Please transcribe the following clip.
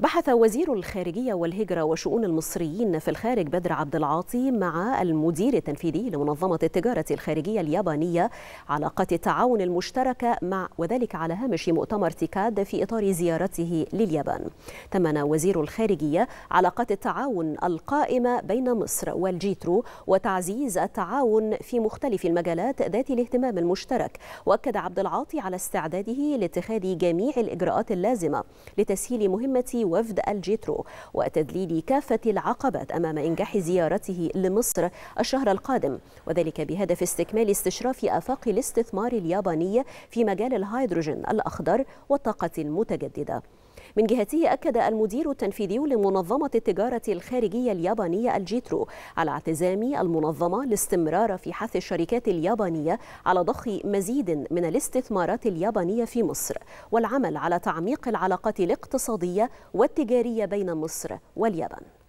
بحث وزير الخارجية والهجرة وشؤون المصريين في الخارج بدر عبد العاطي مع المدير التنفيذي لمنظمة التجارة الخارجية اليابانية علاقة التعاون المشتركة مع وذلك على هامش مؤتمر تيكاد في إطار زيارته لليابان تمنى وزير الخارجية علاقات التعاون القائمة بين مصر والجيترو وتعزيز التعاون في مختلف المجالات ذات الاهتمام المشترك وأكد عبد العاطي على استعداده لاتخاذ جميع الإجراءات اللازمة لتسهيل مهمة وفد الجيترو وتذليل كافة العقبات أمام إنجاح زيارته لمصر الشهر القادم وذلك بهدف استكمال استشراف آفاق الاستثمار اليابانية في مجال الهيدروجين الأخضر والطاقة المتجددة من جهته أكد المدير التنفيذي لمنظمة التجارة الخارجية اليابانية الجيترو على اعتزام المنظمة الاستمرار في حث الشركات اليابانية على ضخ مزيد من الاستثمارات اليابانية في مصر والعمل على تعميق العلاقات الاقتصادية والتجارية بين مصر واليابان